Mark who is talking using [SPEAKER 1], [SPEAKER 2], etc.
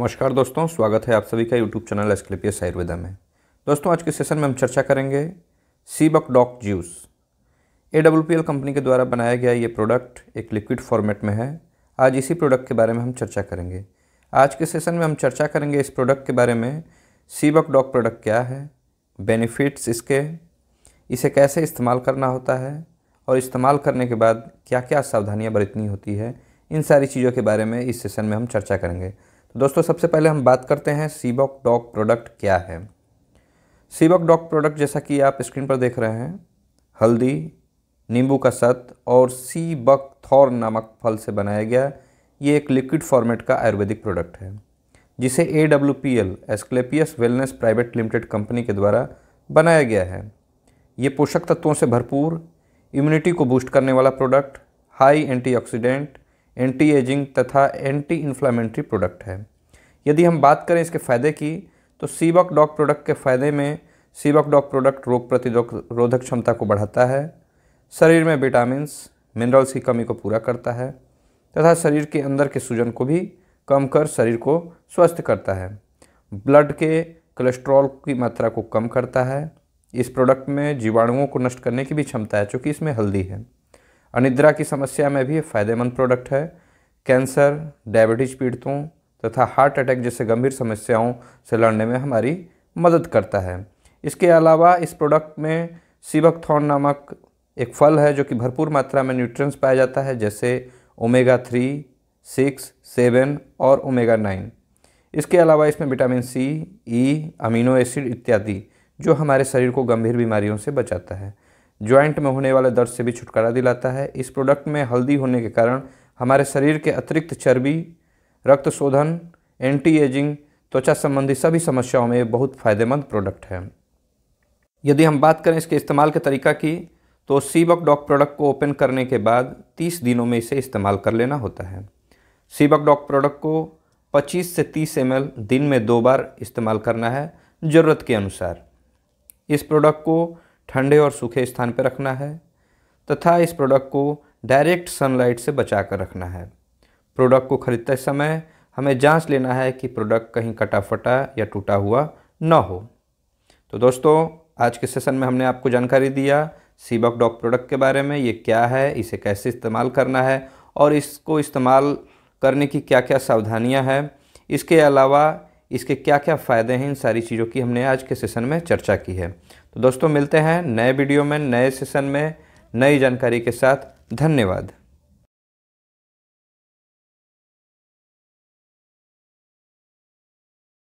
[SPEAKER 1] नमस्कार दोस्तों स्वागत है आप सभी का यूट्यूब चैनल एस्क्लिपियस आयुर्वेदा में दोस्तों आज के सेशन में हम चर्चा करेंगे seabuck doc juice A W P L company के द्वारा बनाया गया ये प्रोडक्ट एक लिक्विड फॉर्मेट में है आज इसी प्रोडक्ट के बारे में हम चर्चा करेंगे आज के सेशन में हम चर्चा करेंगे इस प्रोडक्ट के बारे में सीबक डॉक प्रोडक्ट क्या है बेनिफिट्स इसके इसे कैसे इस्तेमाल करना होता है और इस्तेमाल करने के बाद क्या क्या सावधानियाँ बरतनी होती है इन सारी चीज़ों के बारे में इस सेशन में हम चर्चा करेंगे तो दोस्तों सबसे पहले हम बात करते हैं सीबॉक डॉग प्रोडक्ट क्या है सीबॉक डॉग प्रोडक्ट जैसा कि आप स्क्रीन पर देख रहे हैं हल्दी नींबू का सत और सीबक थौर नामक फल से बनाया गया ये एक लिक्विड फॉर्मेट का आयुर्वेदिक प्रोडक्ट है जिसे A W P L Asclepius wellness private limited company के द्वारा बनाया गया है ये पोषक तत्वों से भरपूर इम्यूनिटी को बूस्ट करने वाला product high antioxidant anti ageing तथा एंटी इन्फ्लामेंट्री प्रोडक्ट है यदि हम बात करें इसके फ़ायदे की तो सीबक डॉग प्रोडक्ट के फ़ायदे में सीबक डॉग प्रोडक्ट रोग प्रतिरोधक रोधक क्षमता को बढ़ाता है शरीर में विटामिन मिनरल्स की कमी को पूरा करता है तथा शरीर के अंदर के सूजन को भी कम कर शरीर को स्वस्थ करता है ब्लड के कोलेस्ट्रॉल की मात्रा को कम करता है इस प्रोडक्ट में जीवाणुओं को नष्ट करने की भी क्षमता है चूँकि इसमें हल्दी है अनिद्रा की समस्या में भी फ़ायदेमंद प्रोडक्ट है कैंसर डायबिटीज पीड़ितों तथा हार्ट अटैक जैसे गंभीर समस्याओं से लड़ने में हमारी मदद करता है इसके अलावा इस प्रोडक्ट में सीबकथॉन नामक एक फल है जो कि भरपूर मात्रा में न्यूट्रिएंट्स पाया जाता है जैसे ओमेगा थ्री सिक्स सेवन और ओमेगा नाइन इसके अलावा इसमें vitamin C E amino acid इत्यादि जो हमारे शरीर को गंभीर बीमारियों से बचाता है ज्वाइंट में होने वाले दर्द से भी छुटकारा दिलाता है इस प्रोडक्ट में हल्दी होने के कारण हमारे शरीर के अतिरिक्त चर्बी रक्त शोधन एंटी एजिंग त्वचा संबंधी सभी समस्याओं में ये बहुत फ़ायदेमंद प्रोडक्ट है यदि हम बात करें इसके इस्तेमाल के तरीका की तो सीबक डॉक प्रोडक्ट को ओपन करने के बाद 30 दिनों में इसे इस्तेमाल कर लेना होता है सीबक डॉक प्रोडक्ट को 25 से 30 एम दिन में दो बार इस्तेमाल करना है ज़रूरत के अनुसार इस प्रोडक्ट को ठंडे और सूखे स्थान पर रखना है तथा इस प्रोडक्ट को डायरेक्ट सनलाइट से बचा कर रखना है प्रोडक्ट को खरीदते समय हमें जांच लेना है कि प्रोडक्ट कहीं कटा फटा या टूटा हुआ न हो तो दोस्तों आज के सेशन में हमने आपको जानकारी दिया सीबक डॉग प्रोडक्ट के बारे में ये क्या है इसे कैसे इस्तेमाल करना है और इसको इस्तेमाल करने की क्या क्या सावधानियां हैं इसके अलावा इसके क्या क्या फ़ायदे हैं इन सारी चीज़ों की हमने आज के सेशन में चर्चा की है तो दोस्तों मिलते हैं नए वीडियो में नए सेशन में नई जानकारी के साथ धन्यवाद